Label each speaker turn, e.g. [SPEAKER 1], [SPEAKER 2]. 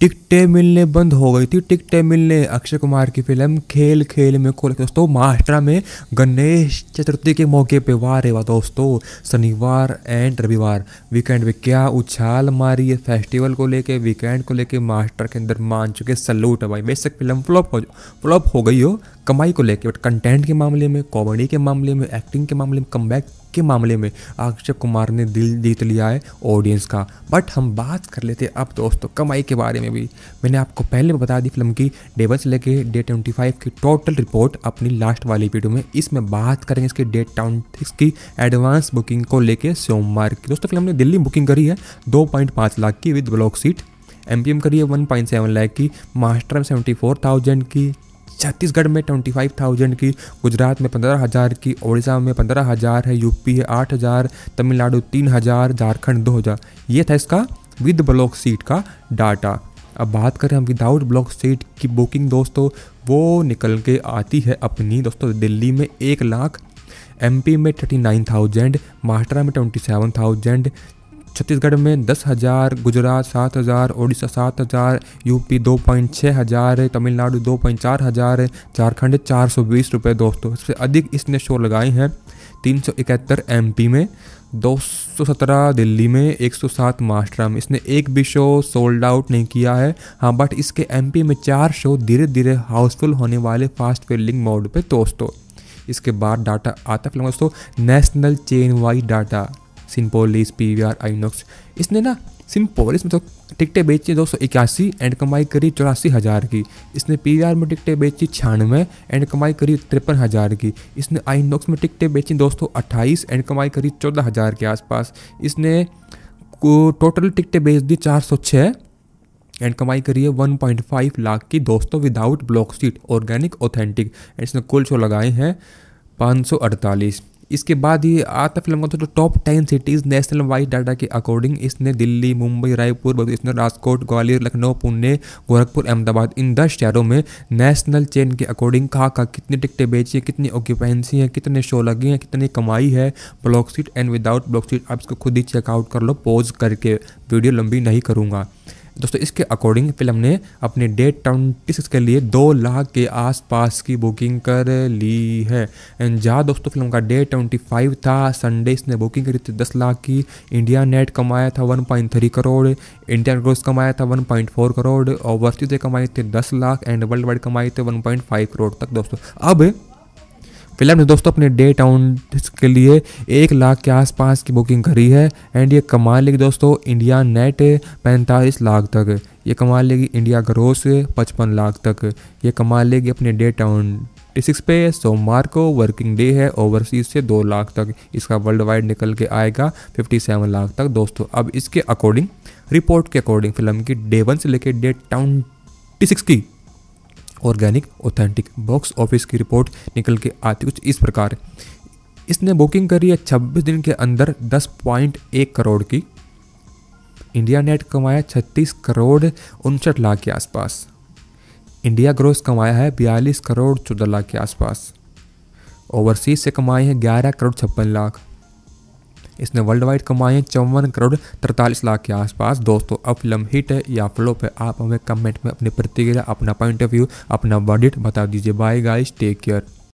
[SPEAKER 1] टिकटें मिलने बंद हो गई थी टिकटें मिलने अक्षय कुमार की फिल्म खेल खेल में खोल दोस्तों महाराष्ट्र में गणेश चतुर्थी के मौके पे वार रे दोस्तों शनिवार एंड रविवार वीकेंड में क्या उछाल मारी है फेस्टिवल को लेके वीकेंड को लेके महाराष्ट्र के अंदर मान चुके सल्यूट है भाई बेशक फिल्म फ्लॉप हो फ्लॉप हो गई हो कमाई को लेके बट कंटेंट के मामले में कॉमेडी के मामले में एक्टिंग के मामले में कम के मामले में अक्षय कुमार ने दिल जीत लिया है ऑडियंस का बट हम बात कर लेते अब दोस्तों कमाई के बारे में भी मैंने आपको पहले बता दी फिल्म की डे वन से लेके डे ट्वेंटी फाइव की टोटल रिपोर्ट अपनी लास्ट वाली वीडियो में इसमें बात करेंगे इसके डेट ट्वेंटी की एडवांस बुकिंग को लेकर सोमवार की दोस्तों फिल्म ने दिल्ली बुकिंग करी है दो पॉइंट पाँच लाख की विद ब्लॉक सीट एम करी है वन पॉइंट सेवन लाख की मास्टर सेवेंटी फोर थाउजेंड की छत्तीसगढ़ में ट्वेंटी फाइव थाउजेंड की गुजरात में पंद्रह हज़ार की ओडिशा में पंद्रह हज़ार है यूपी है आठ हज़ार तमिलनाडु तीन हज़ार झारखंड दो हज़ार ये था इसका विद ब्लॉक सीट का डाटा अब बात करें हम विदाउट ब्लॉक सीट की बुकिंग दोस्तों वो निकल के आती है अपनी दोस्तों दिल्ली में एक लाख एमपी में थर्टी नाइन थाउजेंड महाराष्ट्र में ट्वेंटी सेवन थाउजेंड छत्तीसगढ़ में दस हज़ार गुजरात सात हज़ार ओडिशा सात हज़ार यूपी दो पॉइंट छः हज़ार तमिलनाडु दो पॉइंट चार हज़ार झारखंड चार सौ बीस रुपये दोस्तों सबसे अधिक इसने शो लगाए हैं तीन सौ इकहत्तर एम में दो सौ सत्रह दिल्ली में एक सौ सात महाराष्ट्र में इसने एक भी शो सोल्ड आउट नहीं किया है हाँ बट इसके एम में चार शो धीरे धीरे हाउसफुल होने वाले फास्ट फिल्डिंग मोड पे दोस्तों इसके बाद डाटा आता फिल्म दोस्तों national chain wise data Cinepolis P V R INOX इसने ना सिम्पोलिस में तो टिकटें बेची दो सौ इक्यासी एंड कमाई करी चौरासी हज़ार की इसने पी वी आर में टिकटें बेची छियानवे एंड कमाई करी तिरपन हज़ार की इसने आइनॉक्स में टिकटें बेची दो सौ अट्ठाईस एंड कमाई करी चौदह हज़ार के आसपास इसने टोटल टिकटें बेच दी चार सौ छः एंड कमाई करी है फाइव लाख की दोस्तों without block seat organic authentic and इसने कुल शो लगाए हैं पाँच सौ अड़तालीस इसके बाद ये फिल्म का जो top ten cities national wise data के अकॉर्डिंग इसने दिल्ली मुंबई रायपुर इसने राजकोट ग्वालियर लखनऊ पुणे गोरखपुर अहमदाबाद इन दस शहरों में नेशनल चेन के अकॉर्डिंग कहाँ कहाँ कितनी टिकटें बेची हैं कितनी ऑक्यूपेंसी हैं कितने शो लगे हैं कितनी कमाई है block seat and without block seat आप इसको खुद ही चेकआउट कर लो पॉज करके वीडियो लंबी नहीं करूँगा दोस्तों इसके अकॉर्डिंग फिल्म ने अपने डेट ट्वेंटी सिक्स के लिए दो लाख के आसपास की बुकिंग कर ली है एंड जहाँ दोस्तों फिल्म का डेट ट्वेंटी फाइव था संडे इसने बुकिंग करी थी दस लाख की इंडिया नेट कमाया था one point three crore Indian gross कमाया था वन पॉइंट फोर करोड़ और से कमाए थे दस लाख एंड वर्ल्ड वाइड कमाए थे वन पॉइंट फाइव करोड़ तक दोस्तों अब फिलहाल ने दोस्तों अपने डे टाउन के लिए एक लाख के आसपास की बुकिंग करी है एंड ये कमा लेगी दोस्तों इंडिया नेट पैंतालीस लाख तक ये कमा लेगी इंडिया ग्रोस पचपन लाख तक ये कमा लेगी अपने डे टाउन सिक्स पे सोमवार को वर्किंग डे है ओवरसीज से दो लाख तक इसका वर्ल्ड वाइड निकल के आएगा फिफ्टी सेवन लाख तक दोस्तों अब इसके अकॉर्डिंग रिपोर्ट के अकॉर्डिंग फिल्म की डे वन से लेकर डे टाउन सिक्स की ऑर्गेनिक ऑथेंटिक बॉक्स ऑफिस की रिपोर्ट निकल के आती कुछ इस प्रकार इसने बुकिंग करी है छब्बीस दिन के अंदर दस पॉइंट एक करोड़ की इंडिया नेट कमाया छत्तीस करोड़ उनसठ लाख के आसपास इंडिया ग्रोस कमाया है बयालीस करोड़ चौदह लाख के आसपास ओवरसीज से कमाए हैं ग्यारह करोड़ छप्पन लाख इसने वर्ल्ड वाइड कमाए चौवन करोड़ तरतालीस लाख के आसपास दोस्तों अब फिल्म हिट है या फ्लोप है आप हमें कमेंट में अपनी प्रतिक्रिया अपना पॉइंट ऑफ व्यू अपना वर्डिट बता दीजिए बाय गाइस टेक केयर